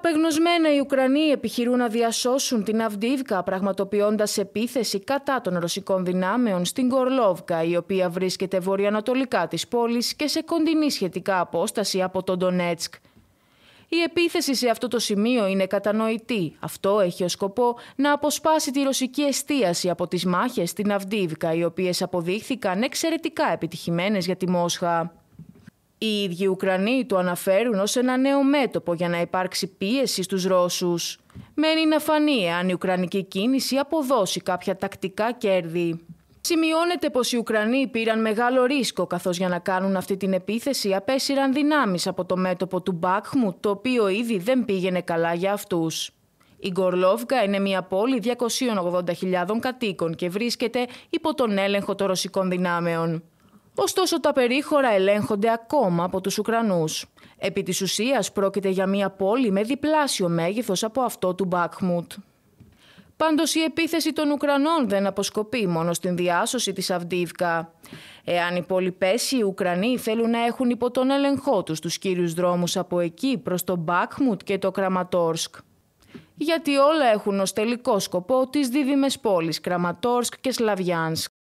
Απεγνωσμένα οι Ουκρανοί επιχειρούν να διασώσουν την Αυντίβκα πραγματοποιώντας επίθεση κατά των ρωσικών δυνάμεων στην Κορλόβκα η οποία βρίσκεται βορειοανατολικά της πόλης και σε κοντινή σχετικά απόσταση από τον Ντονέτσκ. Η επίθεση σε αυτό το σημείο είναι κατανοητή. Αυτό έχει ως σκοπό να αποσπάσει τη ρωσική εστίαση από τις μάχες στην Αυντίβκα, οι οποίες αποδείχθηκαν εξαιρετικά επιτυχημένες για τη Μόσχα. Οι ίδιοι Ουκρανοί το αναφέρουν ως ένα νέο μέτωπο για να υπάρξει πίεση στους Ρώσους. Μένει να φανεί αν η Ουκρανική κίνηση αποδώσει κάποια τακτικά κέρδη. Σημειώνεται πως οι Ουκρανοί πήραν μεγάλο ρίσκο καθώς για να κάνουν αυτή την επίθεση απέσυραν δυνάμεις από το μέτωπο του Μπάκχμου το οποίο ήδη δεν πήγαινε καλά για αυτούς. Η Γκορλόβκα είναι μια πόλη 280.000 κατοίκων και βρίσκεται υπό τον έλεγχο των ρωσικών δυνάμεων. Ωστόσο, τα περίχωρα ελέγχονται ακόμα από τους Ουκρανούς. Επί της ουσίας πρόκειται για μια πόλη με διπλάσιο μέγεθος από αυτό του Μπάκμουτ. Πάντως η επίθεση των Ουκρανών δεν αποσκοπεί μόνο στην διάσωση της Αβδίβκα. Εάν οι πολυπέσιοι πέσει, οι Ουκρανοί θέλουν να έχουν υπό τον έλεγχό τους τους κύριους δρόμους από εκεί προς το Μπάκμουτ και το Κραματόρσκ. Γιατί όλα έχουν ως τελικό σκοπό τις δίδυμες πόλεις Κραματόρσκ και Σλαβιάνσκ.